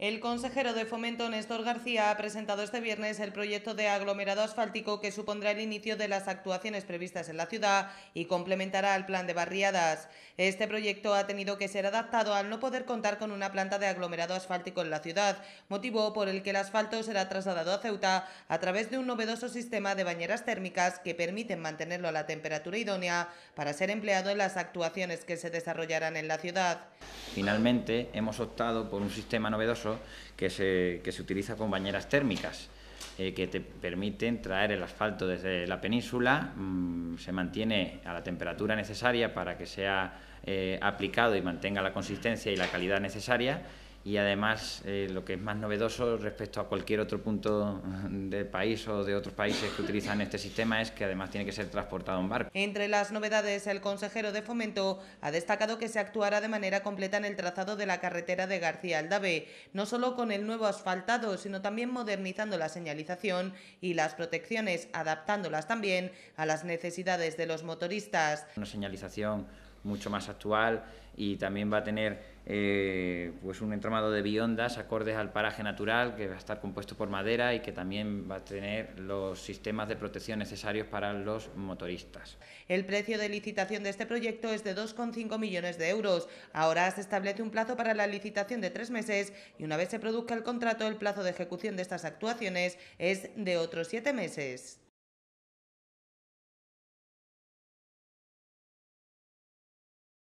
El consejero de Fomento, Néstor García, ha presentado este viernes el proyecto de aglomerado asfáltico que supondrá el inicio de las actuaciones previstas en la ciudad y complementará el plan de barriadas. Este proyecto ha tenido que ser adaptado al no poder contar con una planta de aglomerado asfáltico en la ciudad, motivo por el que el asfalto será trasladado a Ceuta a través de un novedoso sistema de bañeras térmicas que permiten mantenerlo a la temperatura idónea para ser empleado en las actuaciones que se desarrollarán en la ciudad. Finalmente, hemos optado por un sistema novedoso que se, utiliza con bañeras térmicas, eh, que te permiten traer el asfalto desde la península, mm, se mantiene a la temperatura necesaria para que sea eh, aplicado y mantenga la consistencia y la calidad necesaria y además eh, lo que es más novedoso respecto a cualquier otro punto del país o de otros países que utilizan este sistema es que además tiene que ser transportado en barco. Entre las novedades, el consejero de Fomento ha destacado que se actuará de manera completa en el trazado de la carretera de García Aldave, no solo con el nuevo asfaltado, sino también modernizando la señalización y las protecciones, adaptándolas también a las necesidades de los motoristas. Una señalización mucho más actual y también va a tener eh, pues un entramado de biondas acordes al paraje natural que va a estar compuesto por madera y que también va a tener los sistemas de protección necesarios para los motoristas. El precio de licitación de este proyecto es de 2,5 millones de euros. Ahora se establece un plazo para la licitación de tres meses y una vez se produzca el contrato el plazo de ejecución de estas actuaciones es de otros siete meses.